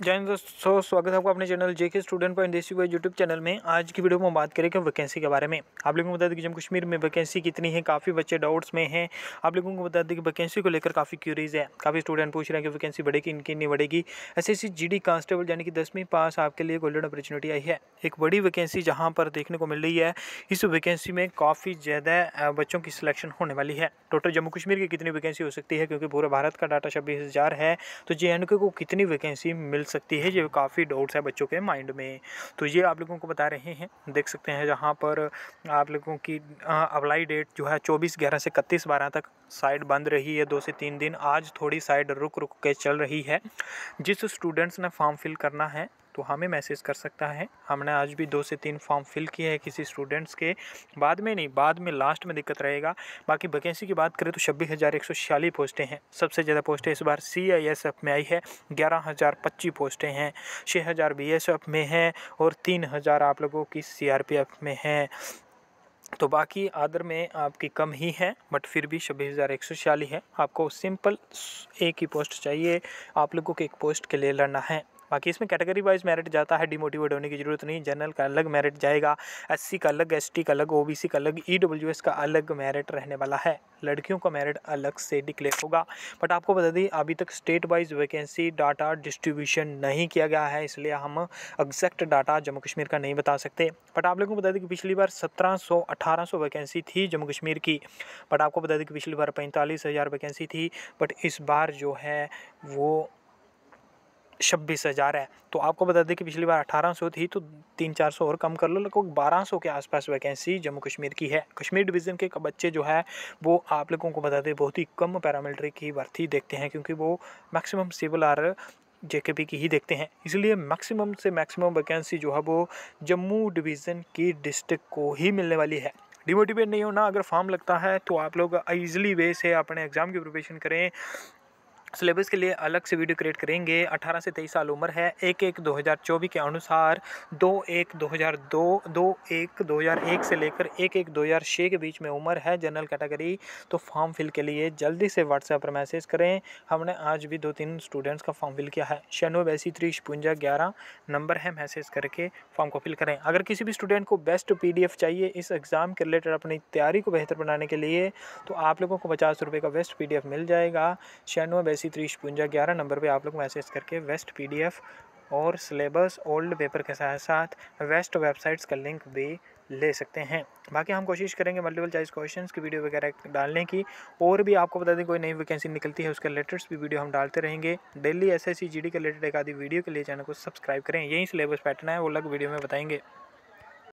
जय हिंद दोस्तों स्वागत है आपका अपने चैनल जेके स्टूडेंट पॉइंट देसी वाई यूट्यूब चैनल में आज की वीडियो में हम बात करेंगे वैकेंसी के बारे में आप लोगों को बता दें कि जम्मू कश्मीर में वैकेंसी कितनी है काफ़ी बच्चे डाउट्स में हैं आप लोगों को बता दें कि वैकेंसी को लेकर काफ़ी क्यूरीज है काफ़ी स्टूडेंट पूछ रहे हैं कि वैकेंसी बढ़ेगी इनकी नहीं बढ़ेगी एस एस सी कांस्टेबल यानी कि दसवीं पास आपके लिए गोल्डन अपॉर्चुनिटी आई है एक बड़ी वैकेंसी जहाँ पर देखने को मिल रही है इस वैकेंसी में काफ़ी ज़्यादा बच्चों की सिलेक्शन होने वाली है टोटल जम्मू कश्मीर की कितनी वैकेंसी हो सकती है क्योंकि पूरे भारत का डाटा छब्बीस है तो जे को कितनी वैकेंसी मिल मिल सकती है ये काफ़ी डाउट्स है बच्चों के माइंड में तो ये आप लोगों को बता रहे हैं देख सकते हैं जहाँ पर आप लोगों की अप्लाई डेट जो है चौबीस ग्यारह से इकतीस बारह तक साइड बंद रही है दो से तीन दिन आज थोड़ी साइड रुक रुक के चल रही है जिस स्टूडेंट्स ने फॉर्म फिल करना है तो हमें मैसेज कर सकता है हमने आज भी दो से तीन फॉर्म फिल किए हैं किसी स्टूडेंट्स के बाद में नहीं बाद में लास्ट में दिक्कत रहेगा बाकी वैकेंसी की बात करें तो छब्बीस हज़ार एक सौ छियालीस पोस्टें हैं सबसे ज़्यादा पोस्टें इस बार सी आई एस एफ में आई है ग्यारह हज़ार पच्चीस पोस्टें हैं छः हज़ार बी एस एफ में हैं और तीन हज़ार आप लोगों की सी आर पी एफ में हैं तो बाकी आदर में आपकी कम ही है बट फिर भी छब्बीस हज़ार एक सौ छियालीस है आपको सिंपल एक ही पोस्ट चाहिए आप लोगों को एक पोस्ट के लिए लड़ना है बाकी इसमें कैटेगरी वाइज मेरिट जाता है डिमोटिवेट होने की ज़रूरत नहीं जनरल का अलग मेरिट जाएगा एस का अलग एस का अलग ओ का अलग ई e का अलग मेरिट रहने वाला है लड़कियों का मेरिट अलग से डिक्लेयर होगा बट आपको बता दें अभी तक state wise vacancy data distribution नहीं किया गया है इसलिए हम एग्जैक्ट डाटा जम्मू कश्मीर का नहीं बता सकते बट आप लोगों को बता दें कि पिछली बार 1700 1800 वैकेंसी थी जम्मू कश्मीर की बट आपको बता दें कि पिछली बार पैंतालीस हज़ार वैकेंसी थी बट इस बार जो है वो छब्बीस हज़ार है तो आपको बता दें कि पिछली बार अठारह सौ थी तो तीन चार सौ और कम कर लो लगभग बारह सौ के आसपास वैकेंसी जम्मू कश्मीर की है कश्मीर डिवीज़न के बच्चे जो है वो आप लोगों को बता दें बहुत ही कम पैरामिलिट्री की भर्ती देखते हैं क्योंकि वो मैक्सिमम सिविल आर पी की ही देखते हैं इसलिए मैक्सिमम से मैक्सिमम वैकेंसी जो है वो जम्मू डिवीज़न की डिस्ट्रिक्ट को ही मिलने वाली है डिमोटिवेट नहीं होना अगर फॉर्म लगता है तो आप लोग ईजिली वे से अपने एग्ज़ाम की प्रिपरेशन करें सिलेबस के लिए अलग से वीडियो क्रिएट करेंगे 18 से 23 साल उम्र है एक एक 2024 के अनुसार दो एक 2002 दो एक 2001 से लेकर एक एक 2006 के बीच में उम्र है जनरल कैटेगरी तो फॉर्म फिल के लिए जल्दी से व्हाट्सएप पर मैसेज करें हमने आज भी दो तीन स्टूडेंट्स का फॉर्म फिल किया है छियानवे बयासी त्री छपुंजा ग्यारह नंबर है मैसेज करके फॉर्म को फिल करें अगर किसी भी स्टूडेंट को बेस्ट पी चाहिए इस एग्ज़ाम के रिलेटेड अपनी तैयारी को बेहतर बनाने के लिए तो आप लोगों को पचास रुपये का बेस्ट पी मिल जाएगा छियानवे सी थ्री पुंजा ग्यारह नंबर पे आप लोग मैसेज करके वेस्ट पीडीएफ और सिलेबस ओल्ड पेपर के साथ साथ वेस्ट वेबसाइट्स का लिंक भी ले सकते हैं बाकी हम कोशिश करेंगे मल्टीपल चॉइस क्वेश्चंस की वीडियो वगैरह डालने की और भी आपको बता दें कोई नई वैकेंसी निकलती है उसके रिलेटेड भी वीडियो हम डालते रहेंगे daily G D K related एक आधी वीडियो के लिए चैनल को सब्सक्राइब करें यही सिलेबस पैटर्न है वो अलग वीडियो में बताएंगे